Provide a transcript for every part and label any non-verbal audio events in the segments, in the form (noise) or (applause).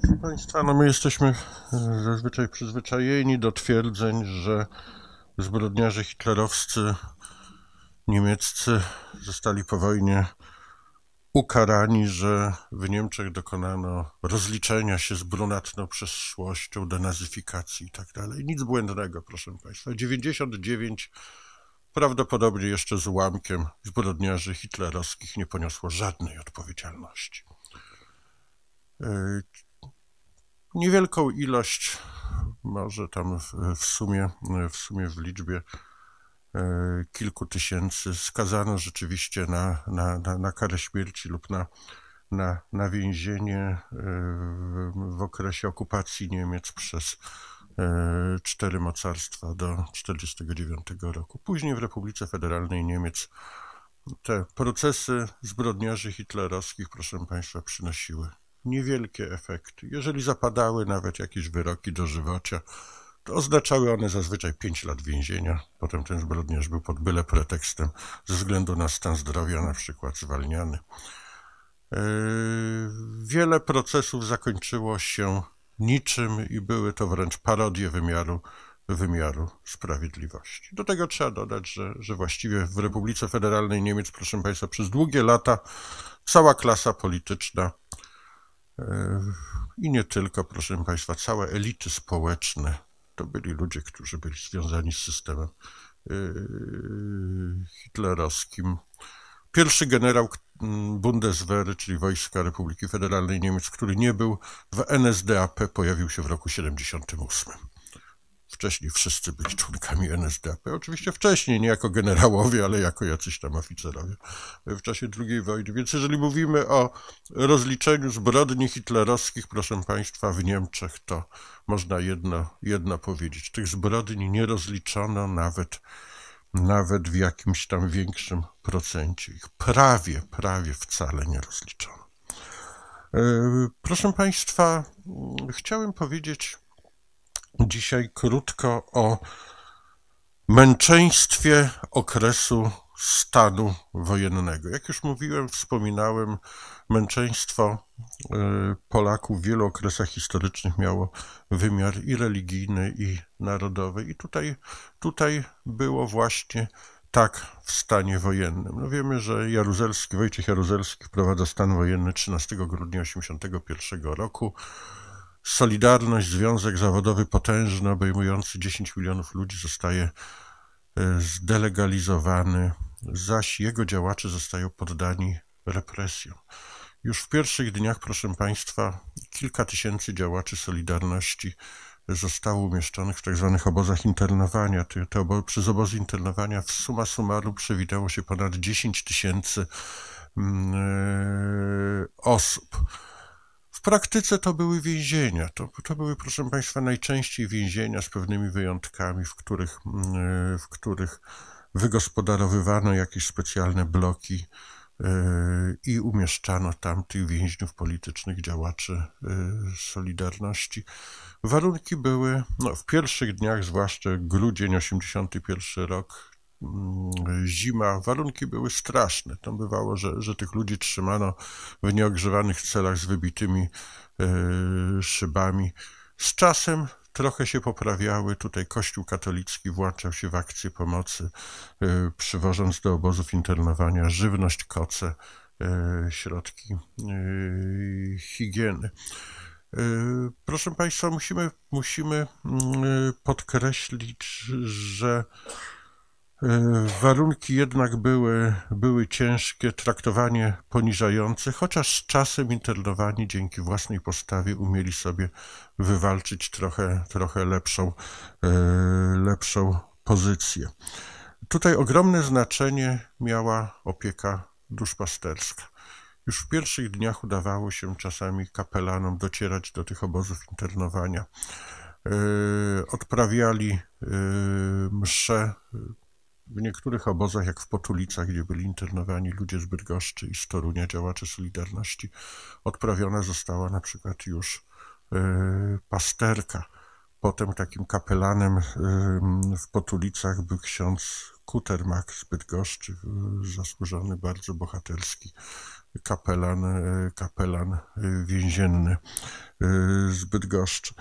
Proszę Państwa, no my jesteśmy e, zazwyczaj przyzwyczajeni do twierdzeń, że zbrodniarze hitlerowscy niemieccy zostali po wojnie ukarani, że w Niemczech dokonano rozliczenia się z brunatną przeszłością, denazyfikacji i tak dalej. Nic błędnego, proszę Państwa. 99 prawdopodobnie jeszcze z ułamkiem zbrodniarzy hitlerowskich nie poniosło żadnej odpowiedzialności. E, niewielką ilość, może tam w sumie w, sumie w liczbie e, kilku tysięcy skazano rzeczywiście na, na, na, na karę śmierci lub na, na, na więzienie e, w, w okresie okupacji Niemiec przez cztery mocarstwa do 1949 roku. Później w Republice Federalnej Niemiec te procesy zbrodniarzy hitlerowskich, proszę Państwa, przynosiły niewielkie efekty. Jeżeli zapadały nawet jakieś wyroki dożywocia, to oznaczały one zazwyczaj 5 lat więzienia. Potem ten zbrodniarz był pod byle pretekstem ze względu na stan zdrowia na przykład zwalniany. E, wiele procesów zakończyło się niczym i były to wręcz parodie wymiaru, wymiaru sprawiedliwości. Do tego trzeba dodać, że, że właściwie w Republice Federalnej Niemiec, proszę Państwa, przez długie lata cała klasa polityczna Yy, I nie tylko, proszę Państwa, całe elity społeczne to byli ludzie, którzy byli związani z systemem yy, hitlerowskim. Pierwszy generał mm, Bundeswehr czyli Wojska Republiki Federalnej Niemiec, który nie był w NSDAP, pojawił się w roku 1978 wcześniej wszyscy byli członkami NSDAP. Oczywiście wcześniej, nie jako generałowie, ale jako jacyś tam oficerowie w czasie II wojny. Więc jeżeli mówimy o rozliczeniu zbrodni hitlerowskich, proszę Państwa, w Niemczech, to można jedno, jedno powiedzieć. Tych zbrodni nie rozliczono nawet nawet w jakimś tam większym procencie. Ich prawie, prawie wcale nie rozliczono. E, proszę Państwa, chciałem powiedzieć Dzisiaj krótko o męczeństwie okresu stanu wojennego. Jak już mówiłem, wspominałem, męczeństwo y, Polaków w wielu okresach historycznych miało wymiar i religijny, i narodowy. I tutaj, tutaj było właśnie tak w stanie wojennym. No wiemy, że Jaruzelski, Wojciech Jaruzelski wprowadza stan wojenny 13 grudnia 1981 roku. Solidarność, związek zawodowy potężny, obejmujący 10 milionów ludzi, zostaje e, zdelegalizowany, zaś jego działacze zostają poddani represjom. Już w pierwszych dniach, proszę Państwa, kilka tysięcy działaczy Solidarności zostało umieszczonych w tzw. Tak obozach internowania. Te, te obo przez obozy internowania w suma summarum przewidęło się ponad 10 tysięcy mm, e, osób. W praktyce to były więzienia. To, to były, proszę Państwa, najczęściej więzienia z pewnymi wyjątkami, w których, mm, e, w których wygospodarowywano jakieś specjalne bloki e, i umieszczano tam tych więźniów politycznych, działaczy e, Solidarności. Warunki były no, w pierwszych dniach, zwłaszcza grudzień 81 rok, Mm, zima, warunki były straszne. Tam bywało, że, że tych ludzi trzymano w nieogrzewanych celach z wybitymi e, szybami. Z czasem trochę się poprawiały. Tutaj Kościół katolicki włączał się w akcje pomocy, e, przywożąc do obozów internowania żywność, koce, e, środki higieny. Proszę Państwa, musimy, musimy mm, podkreślić, że E, warunki jednak były, były ciężkie, traktowanie poniżające, chociaż z czasem internowani dzięki własnej postawie umieli sobie wywalczyć trochę, trochę lepszą, e, lepszą pozycję. Tutaj ogromne znaczenie miała opieka duszpasterska. Już w pierwszych dniach udawało się czasami kapelanom docierać do tych obozów internowania. E, odprawiali msze w niektórych obozach, jak w Potulicach, gdzie byli internowani ludzie z Bydgoszczy i z Torunia, działacze Solidarności, odprawiona została na przykład już y, pasterka. Potem takim kapelanem e, w Potulicach był ksiądz Kutermak z Bydgoszczy, e, zasłużony, bardzo bohaterski kapelan, kapelan więzienny z Bydgoszczy.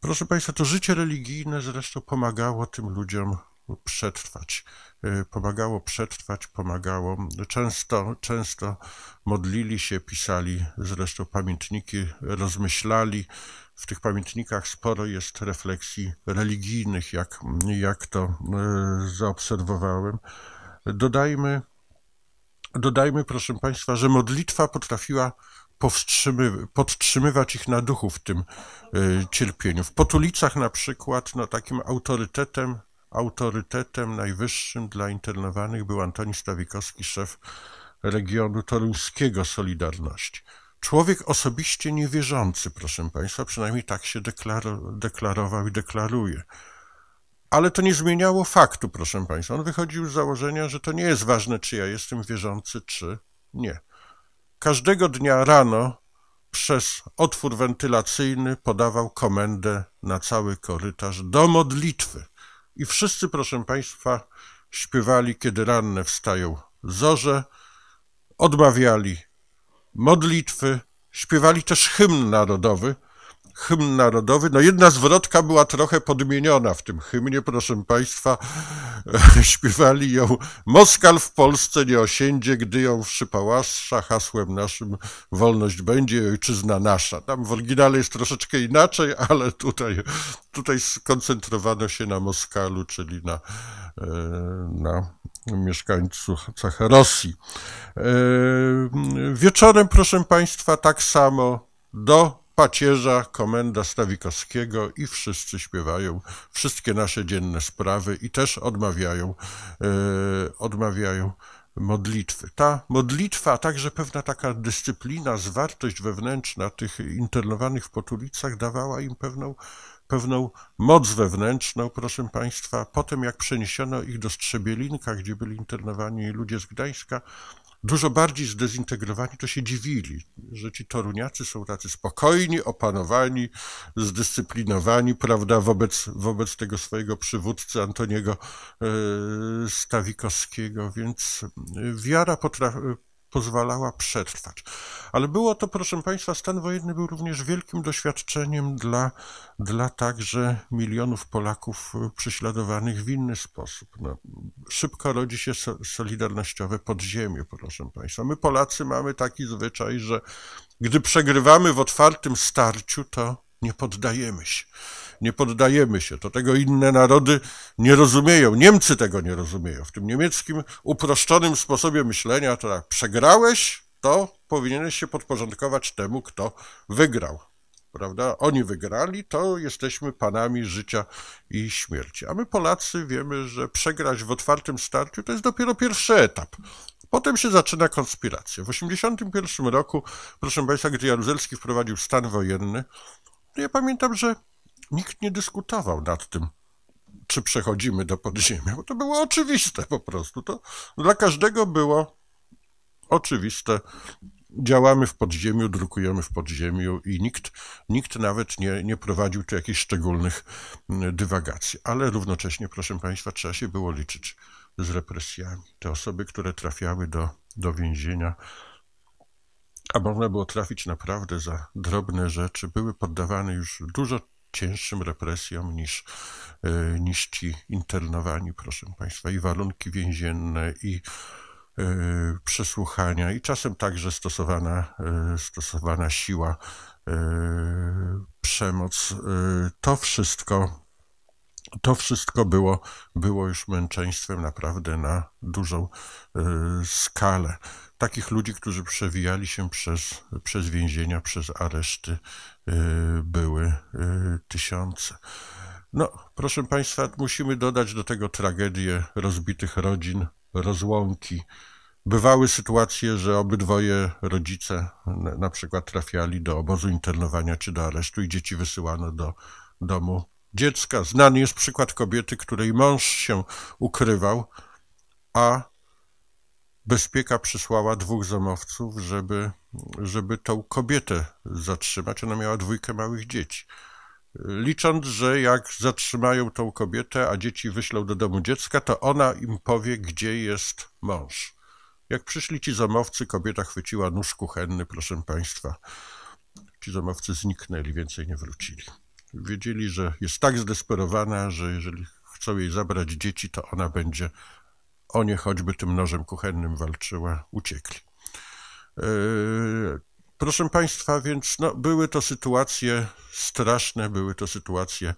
Proszę Państwa, to życie religijne zresztą pomagało tym ludziom przetrwać. Y, pomagało przetrwać, pomagało. Często, często modlili się, pisali zresztą pamiętniki, rozmyślali. W tych pamiętnikach sporo jest refleksji religijnych, jak, jak to y, zaobserwowałem. Dodajmy, dodajmy, proszę Państwa, że modlitwa potrafiła podtrzymywać ich na duchu w tym y, cierpieniu. W Potulicach na przykład no, takim autorytetem Autorytetem najwyższym dla internowanych był Antoni Stawikowski, szef regionu toruńskiego Solidarności. Człowiek osobiście niewierzący, proszę Państwa, przynajmniej tak się deklarował i deklaruje. Ale to nie zmieniało faktu, proszę Państwa. On wychodził z założenia, że to nie jest ważne, czy ja jestem wierzący, czy nie. Każdego dnia rano przez otwór wentylacyjny podawał komendę na cały korytarz do modlitwy. I wszyscy, proszę Państwa, śpiewali, kiedy ranne wstają zorze, odmawiali modlitwy, śpiewali też hymn narodowy – hymn narodowy. No jedna zwrotka była trochę podmieniona w tym hymnie, proszę Państwa. (laughs) Śpiewali ją Moskal w Polsce nie osiędzie, gdy ją przypałaszcza hasłem naszym wolność będzie ojczyzna nasza. Tam w oryginale jest troszeczkę inaczej, ale tutaj, tutaj skoncentrowano się na Moskalu, czyli na, e, na mieszkańcach Rosji. E, wieczorem, proszę Państwa, tak samo do Pacierza, komenda Stawikowskiego i wszyscy śpiewają wszystkie nasze dzienne sprawy i też odmawiają, e, odmawiają modlitwy. Ta modlitwa, a także pewna taka dyscyplina, zwartość wewnętrzna tych internowanych w potulicach dawała im pewną, pewną moc wewnętrzną, proszę Państwa. Potem jak przeniesiono ich do Strzebielinka, gdzie byli internowani ludzie z Gdańska, dużo bardziej zdezintegrowani, to się dziwili, że ci toruniacy są tacy spokojni, opanowani, zdyscyplinowani, prawda, wobec, wobec tego swojego przywódcy Antoniego e, Stawikowskiego, więc e, wiara potrafi pozwalała przetrwać. Ale było to, proszę Państwa, stan wojenny był również wielkim doświadczeniem dla, dla także milionów Polaków e, prześladowanych w inny sposób. No, szybko rodzi się solidarnościowe podziemie, proszę Państwa. My Polacy mamy taki zwyczaj, że gdy przegrywamy w otwartym starciu, to nie poddajemy się. Nie poddajemy się. To tego inne narody nie rozumieją. Niemcy tego nie rozumieją. W tym niemieckim uproszczonym sposobie myślenia to tak, przegrałeś, to powinieneś się podporządkować temu, kto wygrał. Prawda? Oni wygrali, to jesteśmy panami życia i śmierci. A my Polacy wiemy, że przegrać w otwartym starciu to jest dopiero pierwszy etap. Potem się zaczyna konspiracja. W 1981 roku, proszę Państwa, gdy Jaruzelski wprowadził stan wojenny, no ja pamiętam, że nikt nie dyskutował nad tym, czy przechodzimy do podziemia. Bo to było oczywiste po prostu. To dla każdego było oczywiste. Działamy w podziemiu, drukujemy w podziemiu i nikt, nikt nawet nie, nie prowadził tu jakichś szczególnych dywagacji. Ale równocześnie, proszę Państwa, trzeba się było liczyć z represjami. Te osoby, które trafiały do, do więzienia, a można było trafić naprawdę za drobne rzeczy, były poddawane już dużo cięższym represjom niż, e, niż ci internowani, proszę Państwa, i warunki więzienne, i e, przesłuchania, i czasem także stosowana, e, stosowana siła, przemoc. To wszystko to wszystko było, było już męczeństwem naprawdę na dużą e, skalę. Takich ludzi, którzy przewijali się przez, przez więzienia, przez areszty, e, były e, tysiące. No, proszę Państwa, musimy dodać do tego tragedię rozbitych rodzin, rozłąki. Bywały sytuacje, że obydwoje rodzice na przykład trafiali do obozu internowania czy do aresztu i dzieci wysyłano do domu dziecka. Znany jest przykład kobiety, której mąż się ukrywał, a bezpieka przysłała dwóch zamowców, żeby, żeby tą kobietę zatrzymać. Ona miała dwójkę małych dzieci. Licząc, że jak zatrzymają tą kobietę, a dzieci wyślą do domu dziecka, to ona im powie, gdzie jest mąż. Jak przyszli ci zamowcy, kobieta chwyciła nóż kuchenny, proszę państwa. Ci zamowcy zniknęli, więcej nie wrócili. Wiedzieli, że jest tak zdesperowana, że jeżeli chcą jej zabrać dzieci, to ona będzie o nie choćby tym nożem kuchennym walczyła, uciekli. E, proszę Państwa, więc no, były to sytuacje straszne, były to sytuacje,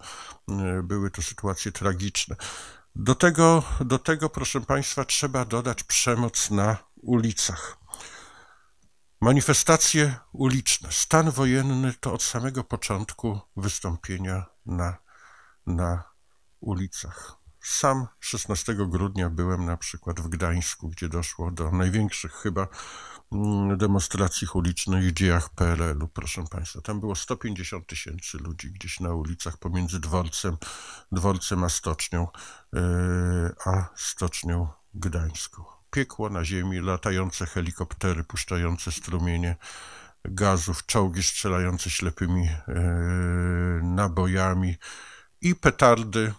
e, były to sytuacje tragiczne. Do tego, do tego, proszę Państwa, trzeba dodać przemoc na ulicach. Manifestacje uliczne. Stan wojenny to od samego początku wystąpienia na, na ulicach. Sam 16 grudnia byłem na przykład w Gdańsku, gdzie doszło do największych chyba mm, demonstracji ulicznych w dziejach PRL-u, proszę Państwa. Tam było 150 tysięcy ludzi gdzieś na ulicach pomiędzy dworcem, dworcem a stocznią, e, a stocznią gdańską piekło na ziemi, latające helikoptery puszczające strumienie gazów, czołgi strzelające ślepymi e, nabojami i petardy,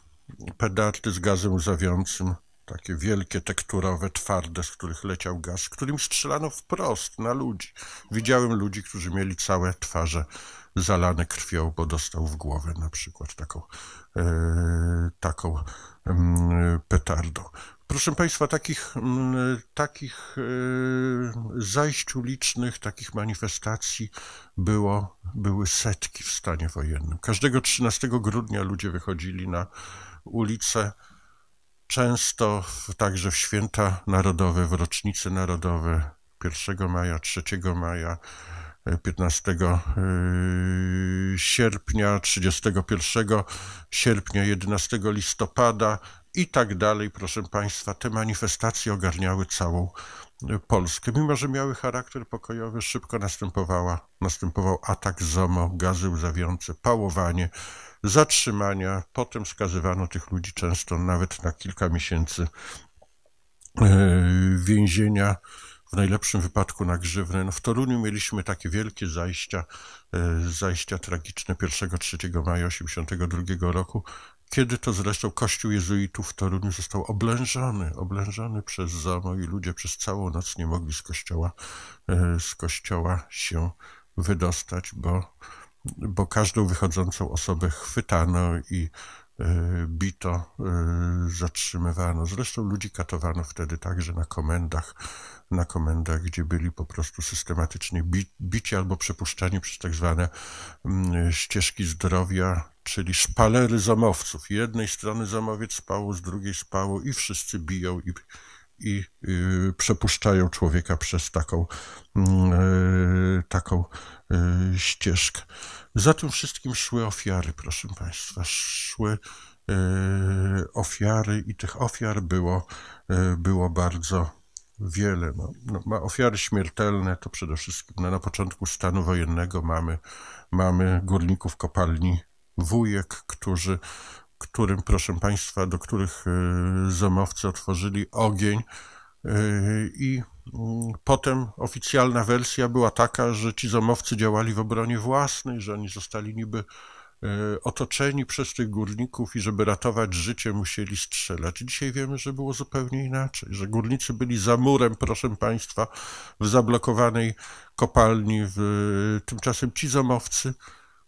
petardy z gazem łzawiącym takie wielkie, tekturowe, twarde, z których leciał gaz, którym strzelano wprost na ludzi. Widziałem ludzi, którzy mieli całe twarze zalane krwią, bo dostał w głowę na przykład taką, e, taką e, petardą. Proszę Państwa, takich, mm, takich e, zajść ulicznych, takich manifestacji było, były setki w stanie wojennym. Każdego 13 grudnia ludzie wychodzili na ulicę często także w święta narodowe, w rocznice narodowe 1 maja, 3 maja, 15 e, e, sierpnia, 31 sierpnia, 11 listopada i tak dalej. Proszę Państwa, te manifestacje ogarniały całą e, Polskę. Mimo, że miały charakter pokojowy, szybko następowała, następował atak ZOMO, gazy łzawiące, pałowanie, zatrzymania. Potem skazywano tych ludzi często nawet na kilka miesięcy e, więzienia, w najlepszym wypadku na grzywnę. No w Toruniu mieliśmy takie wielkie zajścia, e, zajścia tragiczne 1-3 maja 1982 roku, kiedy to zresztą kościół jezuitów w Toruniu został oblężony, oblężony przez ZAMO i ludzie przez całą noc nie mogli z kościoła, e, z kościoła się wydostać, bo bo każdą wychodzącą osobę chwytano i e, bito, e, zatrzymywano. Zresztą ludzi katowano wtedy także na komendach, na komendach, gdzie byli po prostu systematycznie bici albo przepuszczani przez tak zwane mm, ścieżki zdrowia, czyli szpalery zamowców. Jednej strony zamowiec spało, z drugiej spało i wszyscy biją i i y, przepuszczają człowieka przez taką, mm, y, taką y, ścieżkę. Za tym wszystkim szły ofiary, proszę Państwa. Szły ofiary i tych ofiar było, było bardzo wiele. No, no, ofiary śmiertelne to przede wszystkim no, na początku stanu wojennego mamy, mamy górników kopalni Wujek, którzy którym, proszę Państwa, do których y, zamowcy otworzyli ogień. Y, I mm, potem oficjalna wersja była taka, że ci zamowcy działali w obronie własnej, że oni zostali niby y, otoczeni przez tych górników i żeby ratować życie musieli strzelać. Dzisiaj wiemy, że było zupełnie inaczej, że górnicy byli za murem, proszę Państwa, w zablokowanej kopalni, w... tymczasem ci zamowcy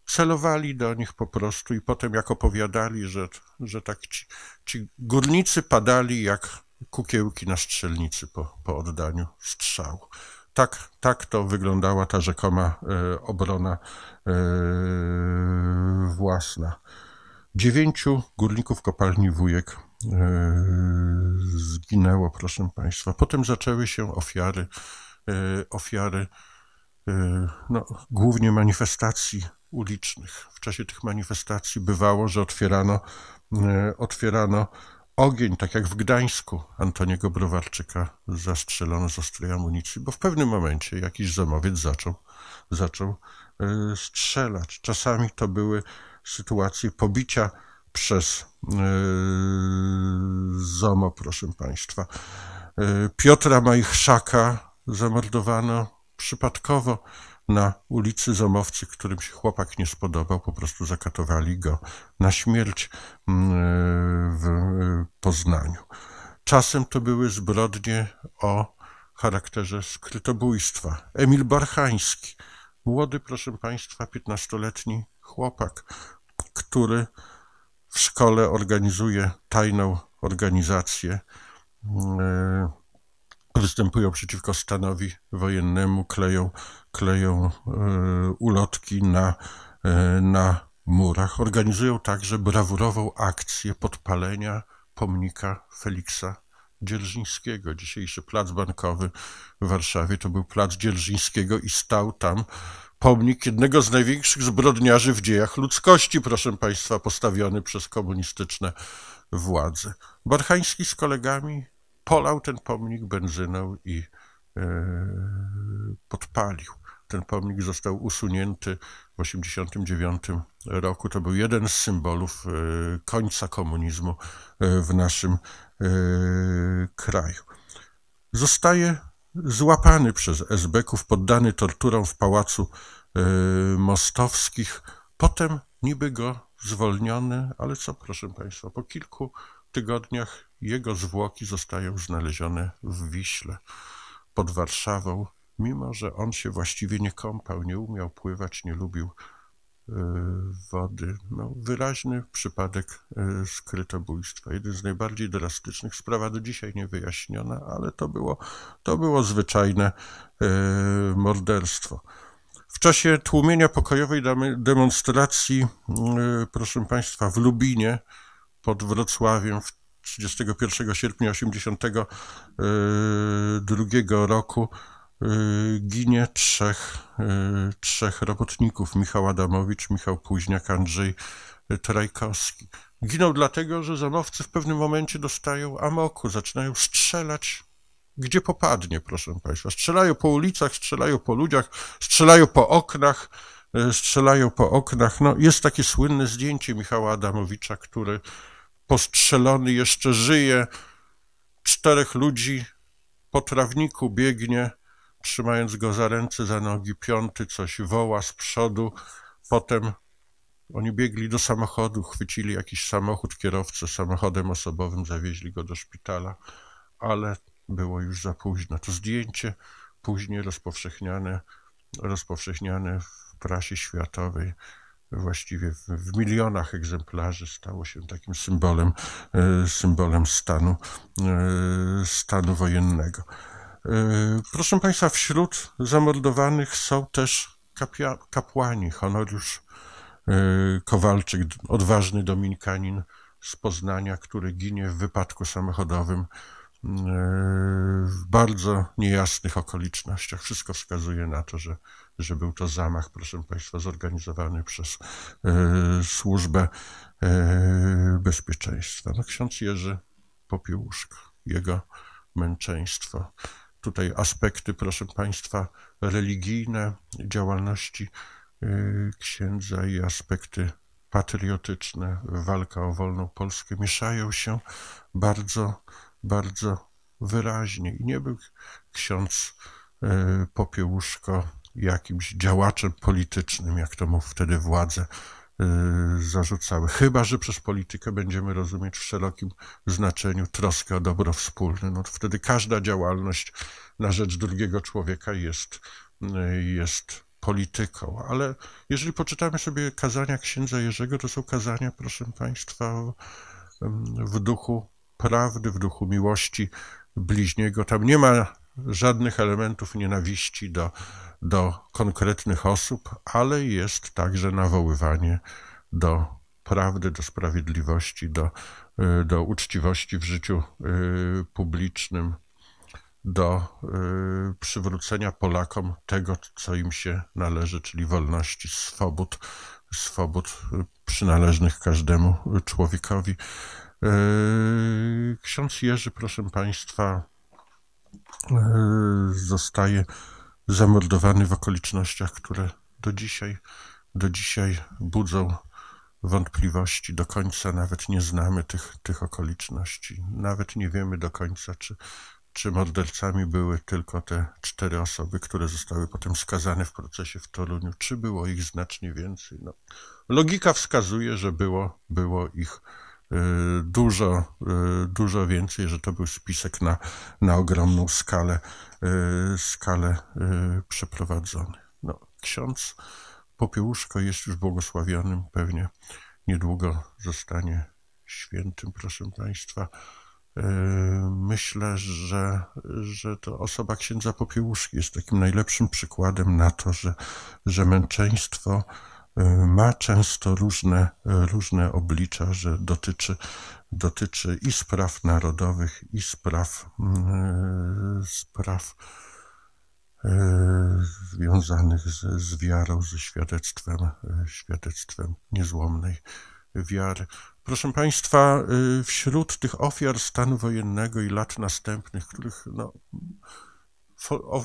celowali do nich po prostu i potem jak opowiadali, że, że tak ci, ci górnicy padali jak kukiełki na strzelnicy po, po oddaniu strzału. Tak, tak to wyglądała ta rzekoma e, obrona e, własna. Dziewięciu górników kopalni Wujek e, zginęło, proszę Państwa. Potem zaczęły się ofiary, e, ofiary e, no, głównie manifestacji ulicznych. W czasie tych manifestacji bywało, że otwierano, e, otwierano ogień, tak jak w Gdańsku Antoniego Browarczyka zastrzelono z ostrej amunicji, bo w pewnym momencie jakiś zemowiec zaczął, zaczął e, strzelać. Czasami to były sytuacje pobicia przez e, ZOMO, proszę Państwa. Piotra Majchrzaka zamordowano przypadkowo. Na ulicy Zomowcy, którym się chłopak nie spodobał, po prostu zakatowali go na śmierć mm, w Poznaniu. Czasem to były zbrodnie o charakterze skrytobójstwa. Emil Barchański, młody, proszę Państwa, 15-letni chłopak, który w szkole organizuje tajną organizację mm, występują przeciwko stanowi wojennemu, kleją, kleją e, ulotki na, e, na murach. Organizują także brawurową akcję podpalenia pomnika Feliksa Dzierżyńskiego. Dzisiejszy plac bankowy w Warszawie to był plac Dzierżyńskiego i stał tam pomnik jednego z największych zbrodniarzy w dziejach ludzkości, proszę Państwa, postawiony przez komunistyczne władze. Barchański z kolegami polał ten pomnik benzyną i e, podpalił. Ten pomnik został usunięty w 1989 roku. To był jeden z symbolów e, końca komunizmu e, w naszym kraju. Zostaje złapany przez esbeków, poddany torturom w pałacu mostowskich. Potem niby go zwolniony, ale co, proszę Państwa, po kilku tygodniach jego zwłoki zostają znalezione w Wiśle pod Warszawą, mimo że on się właściwie nie kąpał, nie umiał pływać, nie lubił e, wody. No, wyraźny przypadek e, skrytobójstwa. Jeden z najbardziej drastycznych. Sprawa do dzisiaj niewyjaśniona, ale to było, to było zwyczajne e, morderstwo. W czasie tłumienia pokojowej demonstracji, proszę Państwa, w Lubinie pod Wrocławiem w 31 sierpnia 1982 e, roku e, ginie trzech, e, trzech robotników, Michał Adamowicz, Michał Późniak, Andrzej Trajkowski. Giną dlatego, że zamowcy w pewnym momencie dostają amoku, zaczynają strzelać gdzie popadnie, proszę Państwa. Strzelają po ulicach, strzelają po ludziach, strzelają po oknach, strzelają po oknach. No, jest takie słynne zdjęcie Michała Adamowicza, który postrzelony jeszcze żyje. Czterech ludzi po trawniku biegnie, trzymając go za ręce, za nogi. Piąty coś woła z przodu. Potem oni biegli do samochodu, chwycili jakiś samochód, kierowcę samochodem osobowym, zawieźli go do szpitala, ale było już za późno. To zdjęcie później rozpowszechniane, rozpowszechniane w prasie światowej właściwie w, w milionach egzemplarzy stało się takim symbolem, e, symbolem stanu, e, stanu wojennego. E, proszę Państwa, wśród zamordowanych są też kapia, kapłani, honoriusz Kowalczyk, odważny dominikanin z Poznania, który ginie w wypadku samochodowym w bardzo niejasnych okolicznościach. Wszystko wskazuje na to, że że był to zamach, proszę Państwa, zorganizowany przez e, Służbę e, Bezpieczeństwa. No, ksiądz Jerzy Popiełuszko, jego męczeństwo. Tutaj aspekty, proszę Państwa, religijne działalności e, księdza i aspekty patriotyczne, walka o wolną Polskę mieszają się bardzo, bardzo wyraźnie. I nie był ksiądz e, Popiełuszko jakimś działaczem politycznym, jak to mu wtedy władze y, zarzucały. Chyba, że przez politykę będziemy rozumieć w szerokim znaczeniu troskę o dobro wspólne. No wtedy każda działalność na rzecz drugiego człowieka jest, y, jest polityką. Ale jeżeli poczytamy sobie kazania księdza Jerzego, to są kazania, proszę Państwa, w duchu prawdy, w duchu miłości bliźniego. Tam nie ma żadnych elementów nienawiści do, do konkretnych osób, ale jest także nawoływanie do prawdy, do sprawiedliwości, do, y, do uczciwości w życiu y, publicznym, do y, przywrócenia Polakom tego, co im się należy, czyli wolności, swobód, swobód przynależnych każdemu człowiekowi. Ksiądz Jerzy, proszę Państwa, E, zostaje zamordowany w okolicznościach, które do dzisiaj, do dzisiaj budzą wątpliwości. Do końca nawet nie znamy tych, tych okoliczności. Nawet nie wiemy do końca, czy, czy mordercami były tylko te cztery osoby, które zostały potem skazane w procesie w Toruniu, czy było ich znacznie więcej. No, logika wskazuje, że było, było ich Y, dużo, y, dużo więcej, że to był spisek na, na ogromną skalę, y, skalę przeprowadzony. No, ksiądz Popiełuszko jest już błogosławionym, pewnie niedługo zostanie świętym, proszę Państwa. Myślę, że, że to osoba księdza Popiełuszki jest takim najlepszym przykładem na to, że, że męczeństwo ma często różne, różne oblicza, że dotyczy, dotyczy i spraw narodowych, i spraw, mm, spraw e, związanych z, z wiarą, ze świadectwem, świadectwem niezłomnej wiary. Proszę Państwa, e, wśród tych ofiar stanu wojennego i lat następnych, których no,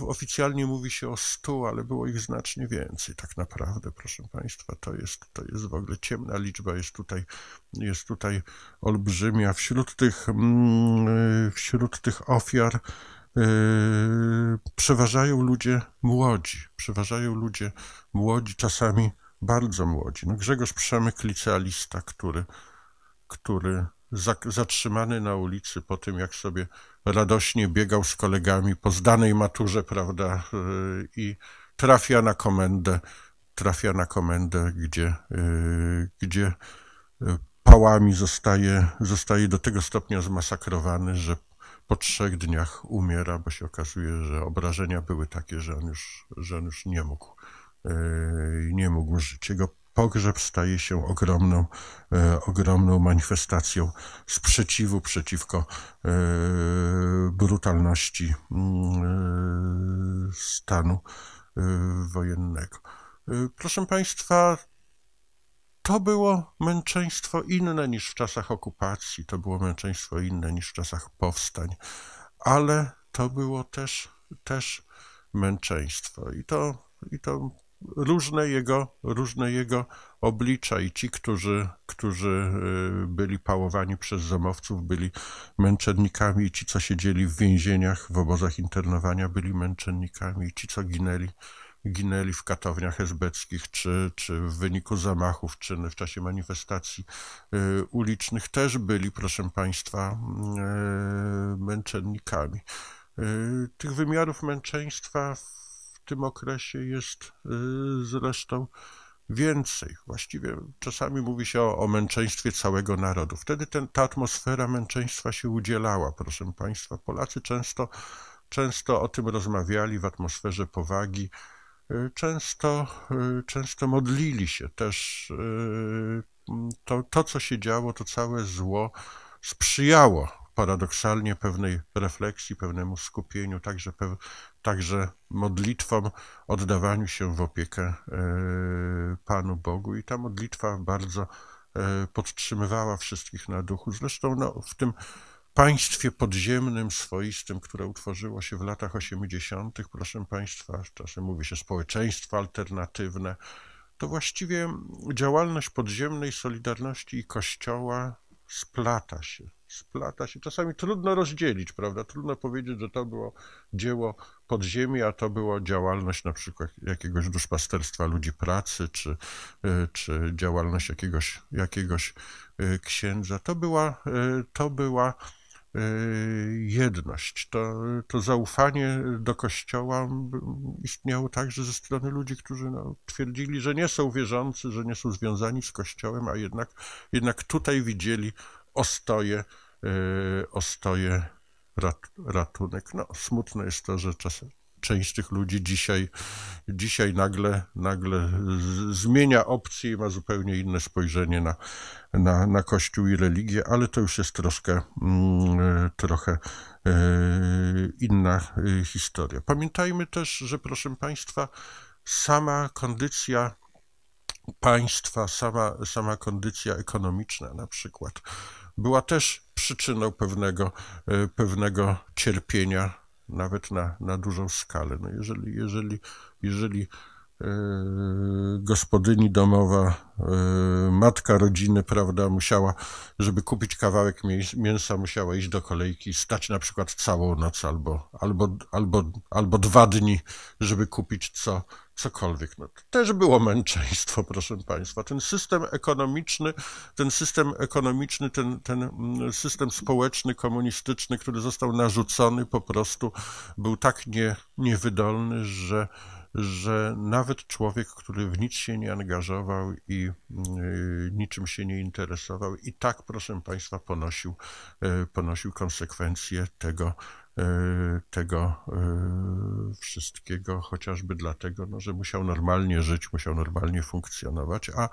oficjalnie mówi się o 100, ale było ich znacznie więcej tak naprawdę, proszę Państwa. To jest, to jest w ogóle ciemna liczba, jest tutaj, jest tutaj olbrzymia. Wśród tych, mm, y, wśród tych ofiar y, przeważają ludzie młodzi, przeważają ludzie młodzi, czasami bardzo młodzi. No Grzegorz Przemyk, licealista, który, który zatrzymany na ulicy po tym, jak sobie radośnie biegał z kolegami po zdanej maturze, prawda, yy, i trafia na komendę, trafia na komendę, gdzie, yy, gdzie yy, pałami zostaje, zostaje do tego stopnia zmasakrowany, że po trzech dniach umiera, bo się okazuje, że obrażenia były takie, że on już, że on już nie mógł, nie mógł żyć. Jego pogrzeb staje się ogromną, e, ogromną manifestacją sprzeciwu przeciwko e, brutalności mm, e, stanu e, wojennego. E, proszę Państwa, to było męczeństwo inne niż w czasach okupacji, to było męczeństwo inne niż w czasach powstań, ale to było też, też męczeństwo. I to, i to różne jego, różne jego oblicza i ci, którzy, którzy y, byli pałowani przez zamowców, byli męczennikami i ci, co siedzieli w więzieniach, w obozach internowania, byli męczennikami i ci, co ginęli, ginęli w katowniach esbeckich, czy, czy w wyniku zamachów, czy w czasie manifestacji y, ulicznych, też byli, proszę Państwa, y, męczennikami. Tych wymiarów męczeństwa w tym okresie jest y, zresztą więcej. Właściwie czasami mówi się o, o męczeństwie całego narodu. Wtedy ten, ta atmosfera męczeństwa się udzielała, proszę Państwa. Polacy często, często o tym rozmawiali w atmosferze powagi. Y, często, y, często modlili się też. To, to, co się działo, to całe zło sprzyjało paradoksalnie pewnej refleksji, pewnemu skupieniu, także, pew, także modlitwom, oddawaniu się w opiekę e, Panu Bogu. I ta modlitwa bardzo e, podtrzymywała wszystkich na duchu. Zresztą no, w tym państwie podziemnym, swoistym, które utworzyło się w latach 80., proszę Państwa, czasem mówi się społeczeństwo alternatywne, to właściwie działalność podziemnej Solidarności i Kościoła splata się splata się. Czasami trudno rozdzielić, prawda? Trudno powiedzieć, że to było dzieło podziemia, a to była działalność na przykład jakiegoś duszpasterstwa ludzi pracy, czy, y, czy działalność jakiegoś, jakiegoś y, księdza. To była, y, to była jedność. To, to zaufanie do Kościoła istniało także ze strony ludzi, którzy no, twierdzili, że nie są wierzący, że nie są związani z Kościołem, a jednak, jednak tutaj widzieli ostoje, y, ostoje rat, ratunek. No, smutne jest to, że czas, część tych ludzi dzisiaj, dzisiaj nagle, nagle zmienia opcję i ma zupełnie inne spojrzenie na, na, na Kościół i religię, ale to już jest troszkę, mm, y, trochę y, inna historia. Pamiętajmy też, że proszę Państwa, sama kondycja państwa, sama, sama kondycja ekonomiczna na przykład, była też przyczyną pewnego, e, pewnego cierpienia, nawet na, na dużą skalę. No jeżeli, jeżeli, jeżeli Yy, gospodyni domowa, yy, matka rodziny, prawda, musiała, żeby kupić kawałek mięsa, musiała iść do kolejki, stać na przykład całą noc albo, albo, albo, albo dwa dni, żeby kupić co, cokolwiek. No, to też było męczeństwo, proszę Państwa. Ten system ekonomiczny, ten system ekonomiczny, ten, ten mm, system społeczny, komunistyczny, który został narzucony, po prostu był tak nie, niewydolny, że że nawet człowiek, który w nic się nie angażował i y, niczym się nie interesował, i tak, proszę Państwa, ponosił, y, ponosił konsekwencje tego, y, tego wszystkiego, chociażby dlatego, no, że musiał normalnie żyć, musiał normalnie funkcjonować, a,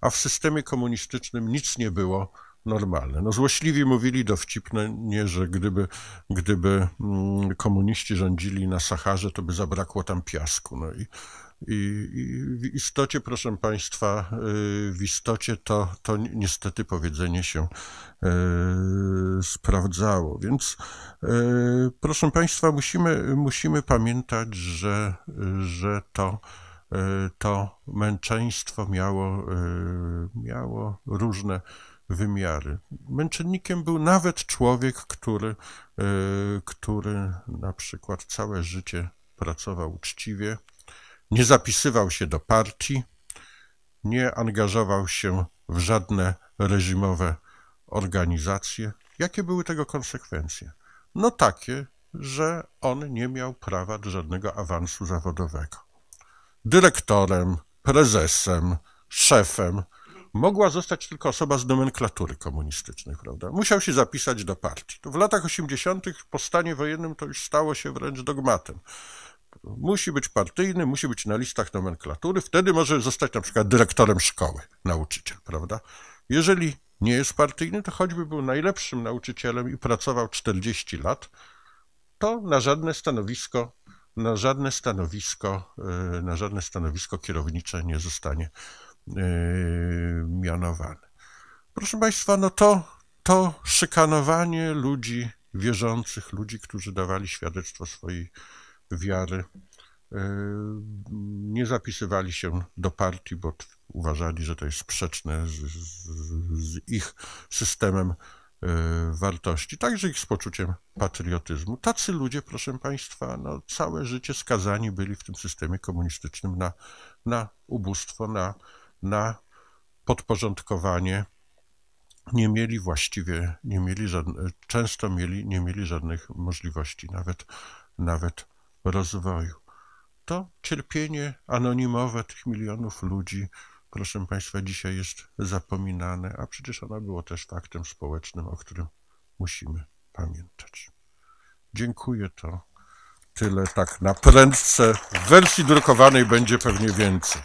a w systemie komunistycznym nic nie było normalne. No złośliwi mówili dowcipne, nie, że gdyby, gdyby mm, komuniści rządzili na Saharze, to by zabrakło tam piasku. No i, i, i w istocie, proszę Państwa, y, w istocie to, to niestety powiedzenie się y, sprawdzało. Więc, y, proszę Państwa, musimy, musimy pamiętać, że, że to to męczeństwo miało, miało różne wymiary. Męczennikiem był nawet człowiek, który, e, który na przykład całe życie pracował uczciwie, nie zapisywał się do partii, nie angażował się w żadne reżimowe organizacje. Jakie były tego konsekwencje? No takie, że on nie miał prawa do żadnego awansu zawodowego. Dyrektorem, prezesem, szefem, mogła zostać tylko osoba z nomenklatury komunistycznej, prawda? Musiał się zapisać do partii. To w latach 80. po stanie wojennym to już stało się wręcz dogmatem. Musi być partyjny, musi być na listach nomenklatury, wtedy może zostać na przykład dyrektorem szkoły, nauczyciel, prawda? Jeżeli nie jest partyjny, to choćby był najlepszym nauczycielem i pracował 40 lat, to na żadne stanowisko na żadne stanowisko, e, na żadne stanowisko kierownicze nie zostanie Yy, mianowany. Proszę Państwa, no to, to szykanowanie ludzi wierzących, ludzi, którzy dawali świadectwo swojej wiary, yy, nie zapisywali się do partii, bo uważali, że to jest sprzeczne z, z, z ich systemem yy, wartości, także ich z poczuciem patriotyzmu. Tacy ludzie, proszę Państwa, no, całe życie skazani byli w tym systemie komunistycznym na, na ubóstwo, na na podporządkowanie. Nie mieli właściwie, nie mieli żadne, często mieli, nie mieli żadnych możliwości, nawet, nawet rozwoju. To cierpienie anonimowe tych milionów ludzi, proszę Państwa, dzisiaj jest zapominane, a przecież ono było też faktem społecznym, o którym musimy pamiętać. Dziękuję to. Tyle tak na prędce. W wersji drukowanej będzie pewnie więcej.